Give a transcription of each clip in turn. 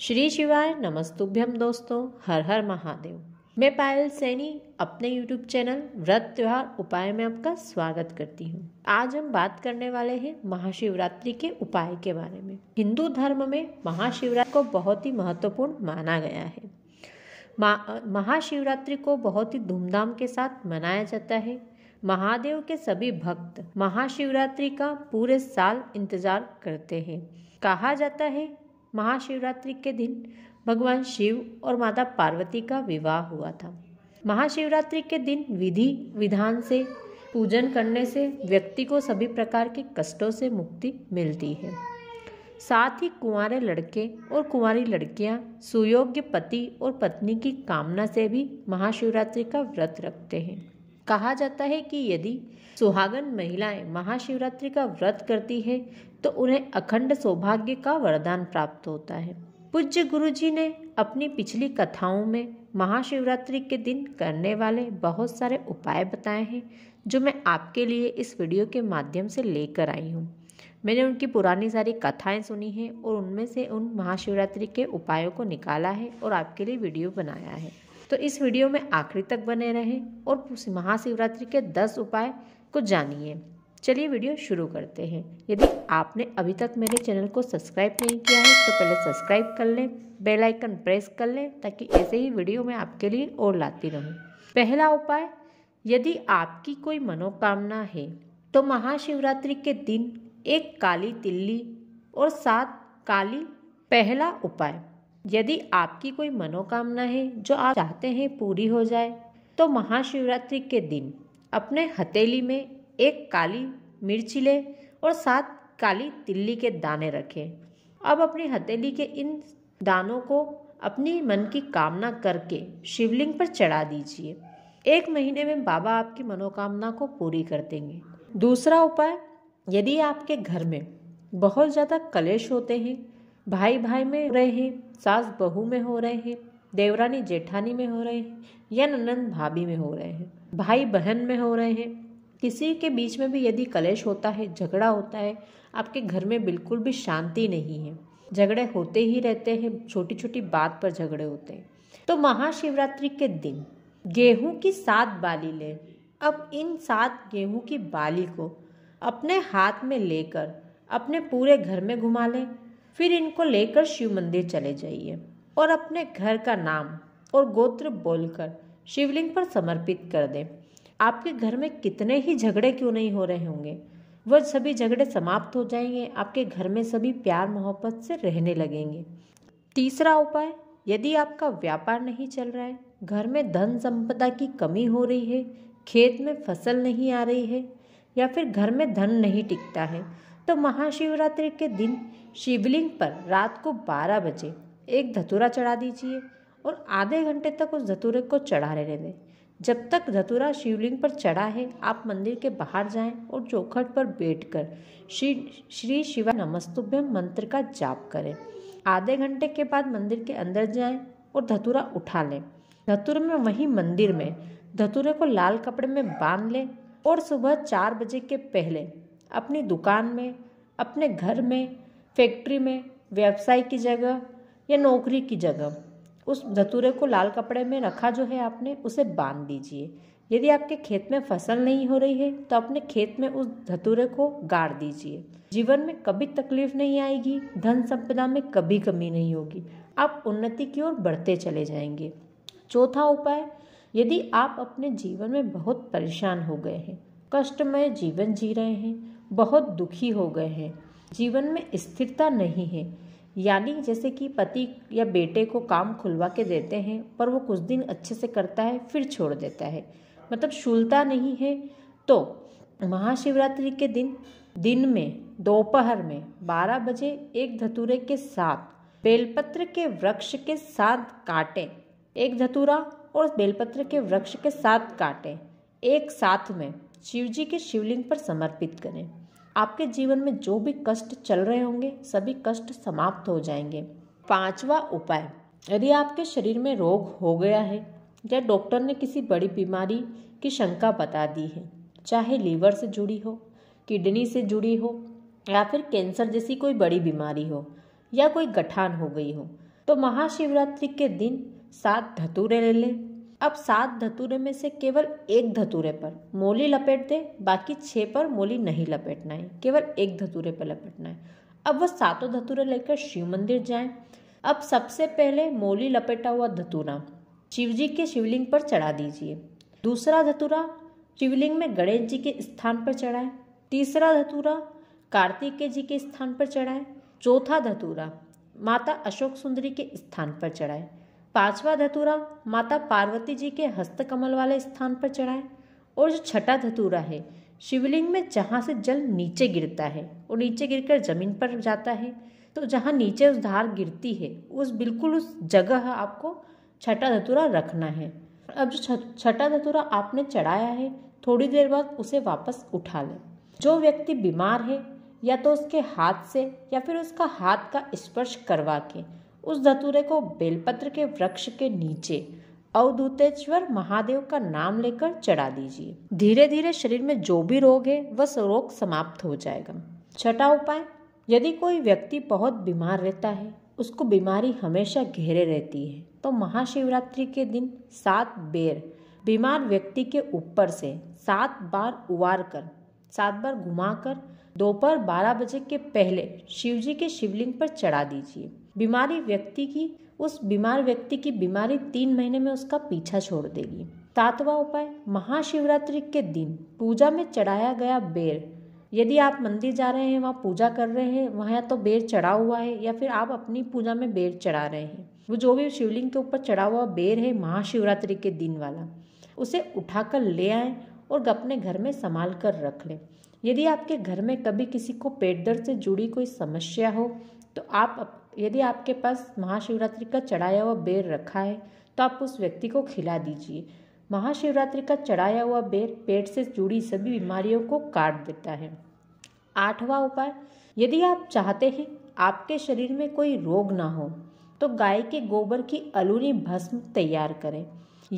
श्री शिवाय नमस्तुभ्यम दोस्तों हर हर महादेव मैं पायल सैनी अपने यूट्यूब चैनल व्रत त्यौहार उपाय में आपका स्वागत करती हूँ आज हम बात करने वाले हैं महाशिवरात्रि के उपाय के बारे में हिंदू धर्म में महाशिवरात्रि को बहुत ही महत्वपूर्ण माना गया है महाशिवरात्रि को बहुत ही धूमधाम के साथ मनाया जाता है महादेव के सभी भक्त महाशिवरात्रि का पूरे साल इंतजार करते हैं कहा जाता है महाशिवरात्रि के दिन भगवान शिव और माता पार्वती का विवाह हुआ था महाशिवरात्रि के दिन विधि विधान से पूजन करने से व्यक्ति को सभी प्रकार के कष्टों से मुक्ति मिलती है साथ ही कुंवारे लड़के और कुंवारी लड़कियां सुयोग्य पति और पत्नी की कामना से भी महाशिवरात्रि का व्रत रखते हैं कहा जाता है कि यदि सुहागन महिलाएं महाशिवरात्रि का व्रत करती है तो उन्हें अखंड सौभाग्य का वरदान प्राप्त होता है पूज्य गुरु जी ने अपनी पिछली कथाओं में महाशिवरात्रि के दिन करने वाले बहुत सारे उपाय बताए हैं जो मैं आपके लिए इस वीडियो के माध्यम से लेकर आई हूँ मैंने उनकी पुरानी सारी कथाएं सुनी हैं और उनमें से उन महाशिवरात्रि के उपायों को निकाला है और आपके लिए वीडियो बनाया है तो इस वीडियो में आखिरी तक बने रहें और महाशिवरात्रि के दस उपाय को जानिए चलिए वीडियो शुरू करते हैं यदि आपने अभी तक मेरे चैनल को सब्सक्राइब नहीं किया है तो पहले सब्सक्राइब कर लें बेल आइकन प्रेस कर लें ताकि ऐसे ही वीडियो मैं आपके लिए और लाती रहूं। पहला उपाय यदि आपकी कोई मनोकामना है तो महाशिवरात्रि के दिन एक काली तिल्ली और सात काली पहला उपाय यदि आपकी कोई मनोकामना है जो आप चाहते हैं पूरी हो जाए तो महाशिवरात्रि के दिन अपने हथेली में एक काली मिर्ची लें और सात काली तिल्ली के दाने रखें अब अपनी हथेली के इन दानों को अपनी मन की कामना करके शिवलिंग पर चढ़ा दीजिए एक महीने में बाबा आपकी मनोकामना को पूरी कर देंगे दूसरा उपाय यदि आपके घर में बहुत ज़्यादा कलेश होते हैं भाई भाई में रहे हैं सास बहू में हो रहे हैं देवरानी जेठानी में हो रहे हैं या ननंद भाभी में हो रहे हैं भाई बहन में हो रहे हैं किसी के बीच में भी यदि कलेश होता है झगड़ा होता है आपके घर में बिल्कुल भी शांति नहीं है झगड़े होते ही रहते हैं छोटी छोटी बात पर झगड़े होते हैं तो महाशिवरात्रि के दिन गेहूं की सात बाली लें अब इन सात गेहूं की बाली को अपने हाथ में लेकर अपने पूरे घर में घुमा लें फिर इनको लेकर शिव मंदिर चले जाइए और अपने घर का नाम और गोत्र बोलकर शिवलिंग पर समर्पित कर दें आपके घर में कितने ही झगड़े क्यों नहीं हो रहे होंगे वह सभी झगड़े समाप्त हो जाएंगे आपके घर में सभी प्यार मोहब्बत से रहने लगेंगे तीसरा उपाय यदि आपका व्यापार नहीं चल रहा है घर में धन संपदा की कमी हो रही है खेत में फसल नहीं आ रही है या फिर घर में धन नहीं टिकता है तो महाशिवरात्रि के दिन शिवलिंग पर रात को 12 बजे एक धतूरा चढ़ा दीजिए और आधे घंटे तक उस धतूरे को चढ़ा रहने दें जब तक धतूरा शिवलिंग पर चढ़ा है आप मंदिर के बाहर जाएं और चौखट पर बैठकर श्री श्री शिवा नमस्तुभ्य मंत्र का जाप करें आधे घंटे के बाद मंदिर के अंदर जाएं और धतूरा उठा लें धतूरे में वहीं मंदिर में धतूरे को लाल कपड़े में बांध लें और सुबह चार बजे के पहले अपनी दुकान में अपने घर में फैक्ट्री में व्यवसाय की जगह या नौकरी की जगह उस धतूरे को लाल कपड़े में रखा जो है आपने उसे बांध दीजिए यदि आपके खेत में फसल नहीं हो रही है तो अपने खेत में उस धतूरे को गाड़ दीजिए जीवन में कभी तकलीफ नहीं आएगी धन संपदा में कभी कमी नहीं होगी आप उन्नति की ओर बढ़ते चले जाएंगे चौथा उपाय यदि आप अपने जीवन में बहुत परेशान हो गए हैं कष्टमय जीवन जी रहे हैं बहुत दुखी हो गए हैं जीवन में स्थिरता नहीं है यानी जैसे कि पति या बेटे को काम खुलवा के देते हैं पर वो कुछ दिन अच्छे से करता है फिर छोड़ देता है मतलब शूलता नहीं है तो महाशिवरात्रि के दिन दिन में दोपहर में 12 बजे एक धतूरे के साथ बेलपत्र के वृक्ष के साथ काटें एक धतूरा और बेलपत्र के वृक्ष के साथ काटें एक साथ में शिव जी के शिवलिंग पर समर्पित करें आपके जीवन में जो भी कष्ट चल रहे होंगे सभी कष्ट समाप्त हो जाएंगे पांचवा उपाय यदि आपके शरीर में रोग हो गया है या डॉक्टर ने किसी बड़ी बीमारी की शंका बता दी है चाहे लीवर से जुड़ी हो किडनी से जुड़ी हो या फिर कैंसर जैसी कोई बड़ी बीमारी हो या कोई गठान हो गई हो तो महाशिवरात्रि के दिन सात धतूरे ले लें अब सात धतूरे में से केवल एक धतूरे पर मोली लपेट दे बाकी छः पर मोली नहीं लपेटना है केवल एक धतूरे पर लपेटना है अब वह सातों धतूरे लेकर शिव मंदिर जाएं अब सबसे पहले मोली लपेटा हुआ धतूरा शिवजी के शिवलिंग पर चढ़ा दीजिए दूसरा धतूरा शिवलिंग में गणेश जी के स्थान पर चढ़ाएं तीसरा धतूरा कार्तिकेय जी के स्थान पर चढ़ाएं चौथा धतूरा माता अशोक सुंदरी के स्थान पर चढ़ाएं पांचवा धतूरा माता पार्वती जी के हस्तकमल वाले स्थान पर चढ़ाए और जो छठा धतूरा है शिवलिंग में जहाँ से जल नीचे गिरता है और नीचे गिरकर ज़मीन पर जाता है तो जहाँ नीचे उस धार गिरती है उस बिल्कुल उस जगह आपको छठा धतूरा रखना है अब जो छठा धतूरा आपने चढ़ाया है थोड़ी देर बाद उसे वापस उठा लें जो व्यक्ति बीमार है या तो उसके हाथ से या फिर उसका हाथ का स्पर्श करवा के उस धतूरे को बेलपत्र के वृक्ष के नीचे अवधूतेश्वर महादेव का नाम लेकर चढ़ा दीजिए धीरे धीरे शरीर में जो भी रोग है वह रोग समाप्त हो जाएगा छठा उपाय यदि कोई व्यक्ति बहुत बीमार रहता है उसको बीमारी हमेशा घेरे रहती है तो महाशिवरात्रि के दिन सात बेर बीमार व्यक्ति के ऊपर से सात बार उबार कर सात बार घुमाकर दोपहर बारह बजे के पहले शिवजी के शिवलिंग पर चढ़ा दीजिए बीमारी व्यक्ति की उस बीमार व्यक्ति की बीमारी तीन महीने में उसका पीछा छोड़ देगी सातवा उपाय महाशिवरात्रि के दिन पूजा में चढ़ाया गया बेर यदि आप मंदिर जा रहे हैं वहाँ पूजा कर रहे हैं वहाँ या तो बेर चढ़ा हुआ है या फिर आप अपनी पूजा में बेर चढ़ा रहे हैं वो जो भी शिवलिंग के ऊपर चढ़ा हुआ बेर है महाशिवरात्रि के दिन वाला उसे उठाकर ले आए और अपने घर में संभाल कर रख लें यदि आपके घर में कभी किसी को पेट दर्द से जुड़ी कोई समस्या हो तो आप यदि आपके पास महाशिवरात्रि का चढ़ाया हुआ बेर रखा है तो आप उस व्यक्ति को खिला दीजिए महाशिवरात्रि का चढ़ाया हुआ बेर पेट से जुड़ी सभी बीमारियों को काट देता है आठवां उपाय यदि आप चाहते हैं आपके शरीर में कोई रोग ना हो तो गाय के गोबर की अलूनी भस्म तैयार करें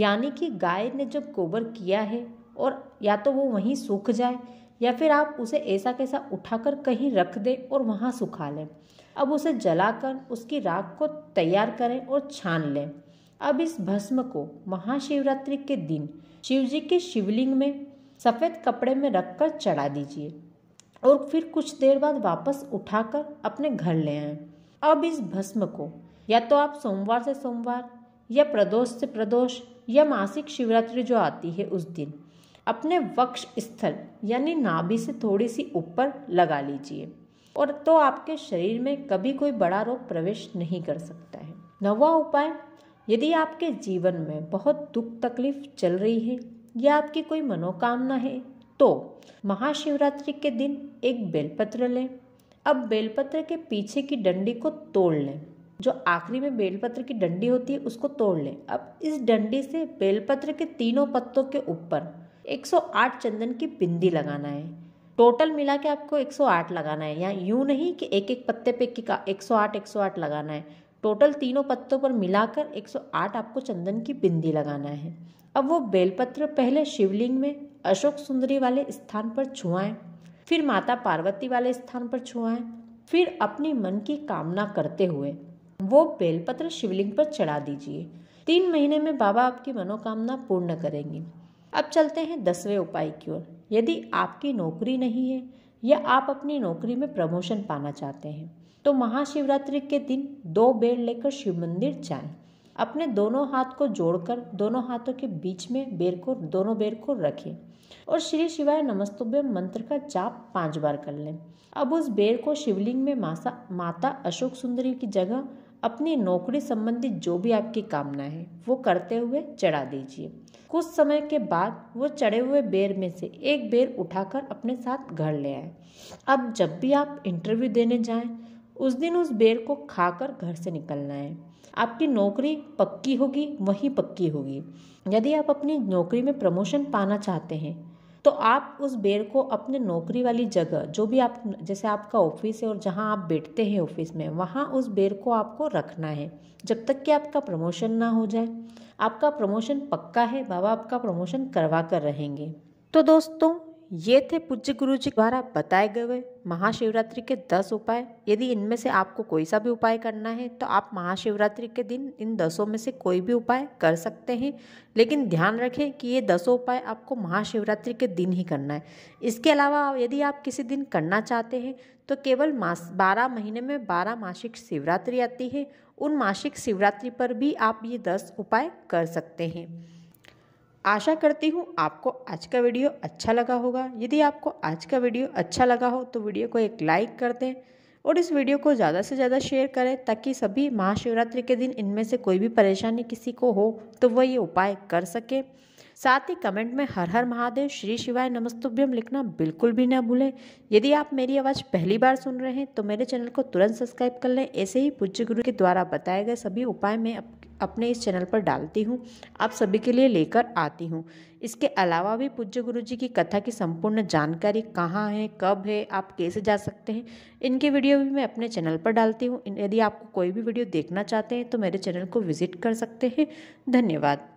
यानी कि गाय ने जब गोबर किया है और या तो वो वहीं सूख जाए या फिर आप उसे ऐसा कैसा उठाकर कहीं रख दें और वहाँ सुखा लें अब उसे जलाकर उसकी राख को तैयार करें और छान लें अब इस भस्म को महाशिवरात्रि के दिन शिवजी के शिवलिंग में सफ़ेद कपड़े में रखकर चढ़ा दीजिए और फिर कुछ देर बाद वापस उठाकर अपने घर ले आए अब इस भस्म को या तो आप सोमवार से सोमवार या प्रदोष से प्रदोष या मासिक शिवरात्रि जो आती है उस दिन अपने वक्ष स्थल यानी नाभि से थोड़ी सी ऊपर लगा लीजिए और तो आपके शरीर में कभी कोई बड़ा रोग प्रवेश नहीं कर सकता है नवा उपाय यदि आपके जीवन में बहुत दुख तकलीफ चल रही है या आपकी कोई मनोकामना है तो महाशिवरात्रि के दिन एक बेलपत्र लें अब बेलपत्र के पीछे की डंडी को तोड़ लें जो आखिरी में बेलपत्र की डंडी होती है उसको तोड़ लें अब इस डंडी से बेलपत्र के तीनों पत्तों के ऊपर 108 चंदन की बिंदी लगाना है टोटल मिला के आपको 108 लगाना है यहाँ यूँ नहीं कि एक एक पत्ते पे एक सौ आठ एक सौ आठ लगाना है टोटल तीनों पत्तों पर मिलाकर 108 आपको चंदन की बिंदी लगाना है अब वो बेलपत्र पहले शिवलिंग में अशोक सुंदरी वाले स्थान पर छुआएं फिर माता पार्वती वाले स्थान पर छुआएं फिर अपनी मन की कामना करते हुए वो बेलपत्र शिवलिंग पर चढ़ा दीजिए तीन महीने में बाबा आपकी मनोकामना पूर्ण करेंगे अब चलते हैं दसवें उपाय की ओर यदि आपकी नौकरी नहीं है या आप अपनी नौकरी में प्रमोशन पाना चाहते हैं तो महाशिवरात्रि के दिन दो बेल लेकर शिव मंदिर जाएं। अपने दोनों हाथ को जोड़कर दोनों हाथों के बीच में बेर को दोनों बेर को रखें और श्री शिवाय नमस्तुभ्य मंत्र का जाप पांच बार कर लें अब उस बेर को शिवलिंग में मासा माता अशोक सुंदरी की जगह अपनी नौकरी संबंधित जो भी आपकी कामना है वो करते हुए चढ़ा दीजिए कुछ समय के बाद वो चढ़े हुए बेर में से एक बेर उठाकर अपने साथ घर ले आए अब जब भी आप इंटरव्यू देने जाएं उस दिन उस बेर को खाकर घर से निकलना है आपकी नौकरी पक्की होगी वहीं पक्की होगी यदि आप अपनी नौकरी में प्रमोशन पाना चाहते हैं तो आप उस बेर को अपने नौकरी वाली जगह जो भी आप जैसे आपका ऑफिस है और जहाँ आप बैठते हैं ऑफिस में वहाँ उस बेर को आपको रखना है जब तक कि आपका प्रमोशन ना हो जाए आपका प्रमोशन पक्का है बाबा आपका प्रमोशन करवा कर रहेंगे तो दोस्तों ये थे पूज्य गुरु जी द्वारा बताए गए महाशिवरात्रि के दस उपाय यदि इनमें से आपको कोई सा भी उपाय करना है तो आप महाशिवरात्रि के दिन इन दसों में से कोई भी उपाय कर सकते हैं लेकिन ध्यान रखें कि ये दसों उपाय आपको महाशिवरात्रि के दिन ही करना है इसके अलावा यदि आप किसी दिन करना चाहते हैं तो केवल मास बारह महीने में बारह मासिक शिवरात्रि आती है उन मासिक शिवरात्रि पर भी आप ये दस उपाय कर सकते हैं आशा करती हूँ आपको आज का वीडियो अच्छा लगा होगा यदि आपको आज का वीडियो अच्छा लगा हो तो वीडियो को एक लाइक कर दें और इस वीडियो को ज़्यादा से ज़्यादा शेयर करें ताकि सभी महाशिवरात्रि के दिन इनमें से कोई भी परेशानी किसी को हो तो वह ये उपाय कर सके साथ ही कमेंट में हर हर महादेव श्री शिवाय नमस्तुभ्यम लिखना बिल्कुल भी ना भूलें यदि आप मेरी आवाज़ पहली बार सुन रहे हैं तो मेरे चैनल को तुरंत सब्सक्राइब कर लें ऐसे ही पूज्य गुरु के द्वारा बताए गए सभी उपाय मैं अपने इस चैनल पर डालती हूँ आप सभी के लिए लेकर आती हूँ इसके अलावा भी पूज्य गुरु जी की कथा की संपूर्ण जानकारी कहाँ है कब है आप कैसे जा सकते हैं इनके वीडियो भी मैं अपने चैनल पर डालती हूँ यदि आपको कोई भी वीडियो देखना चाहते हैं तो मेरे चैनल को विजिट कर सकते हैं धन्यवाद